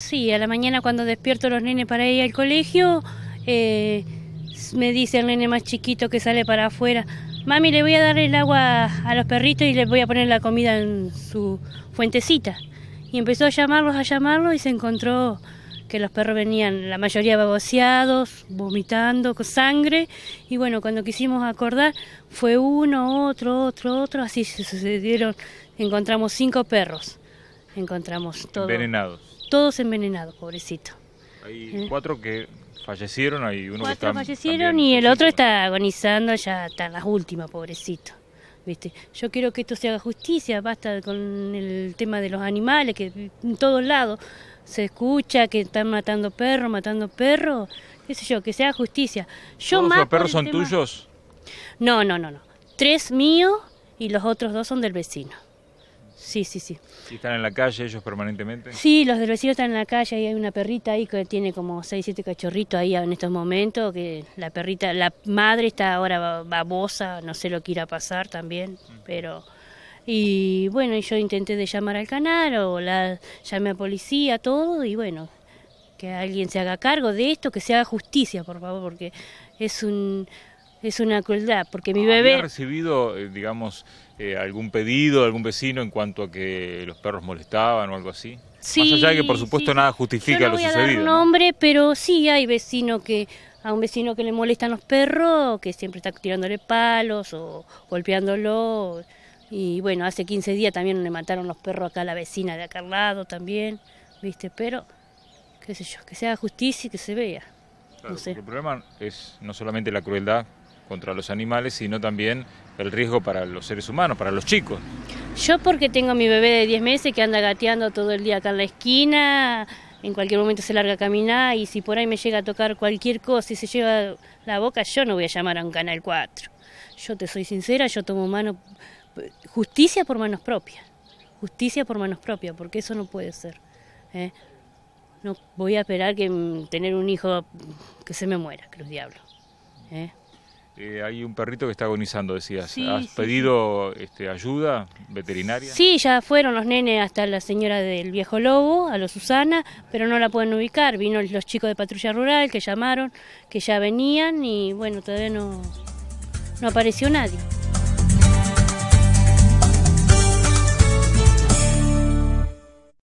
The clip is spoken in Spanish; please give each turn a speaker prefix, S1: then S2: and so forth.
S1: Sí, a la mañana cuando despierto los nenes para ir al colegio, eh, me dice el nene más chiquito que sale para afuera, mami le voy a dar el agua a los perritos y les voy a poner la comida en su fuentecita. Y empezó a llamarlos, a llamarlos y se encontró que los perros venían, la mayoría baboseados, vomitando, con sangre. Y bueno, cuando quisimos acordar, fue uno, otro, otro, otro, así se sucedieron. Encontramos cinco perros, encontramos todos. Envenenados todos envenenados, pobrecito.
S2: Hay eh. cuatro que fallecieron, hay uno que está
S1: fallecieron y el otro está agonizando, ya está las últimas, pobrecito. ¿Viste? Yo quiero que esto se haga justicia, basta con el tema de los animales, que en todos lados se escucha que están matando perros, matando perros, qué sé yo, que sea justicia. Yo los perros son tuyos? No, no, no, no. Tres míos y los otros dos son del vecino. Sí, sí, sí.
S2: ¿Y están en la calle ellos permanentemente? Sí,
S1: los del vecino están en la calle y hay una perrita ahí que tiene como 6, 7 cachorritos ahí en estos momentos, que la perrita, la madre está ahora babosa, no sé lo que irá a pasar también, mm. pero... Y bueno, yo intenté de llamar al canal o la llamé a policía, todo, y bueno, que alguien se haga cargo de esto, que se haga justicia, por favor, porque es un, es una crueldad, porque mi ah, bebé... ¿Ha
S2: recibido, eh, digamos, eh, algún pedido de algún vecino en cuanto a que los perros molestaban o algo así? Sí, Más allá de que, por supuesto, nada justifica no lo voy sucedido. A dar nombre,
S1: pero sí hay vecino que a un vecino que le molestan los perros, que siempre está tirándole palos o golpeándolo. Y bueno, hace 15 días también le mataron los perros acá a la vecina de acá al lado también, ¿viste? Pero, qué sé yo, que se haga justicia y que se vea.
S2: El problema es no solamente la crueldad contra los animales, sino también el riesgo para los seres humanos, para los chicos.
S1: Yo porque tengo a mi bebé de 10 meses que anda gateando todo el día acá en la esquina, en cualquier momento se larga a caminar y si por ahí me llega a tocar cualquier cosa y se lleva la boca, yo no voy a llamar a un Canal 4. Yo te soy sincera, yo tomo mano, justicia por manos propias, justicia por manos propias, porque eso no puede ser. ¿eh? No voy a esperar que tener un hijo que se me muera, que los diablos. ¿eh?
S2: Eh, hay un perrito que está agonizando, decías. ¿Has pedido Este, ayuda veterinaria? Sí,
S1: ya fueron los nenes hasta la señora del viejo lobo, a los Susana, pero no la pueden ubicar. Vino los chicos de patrulla rural que llamaron, que ya venían y bueno, todavía no, no apareció nadie.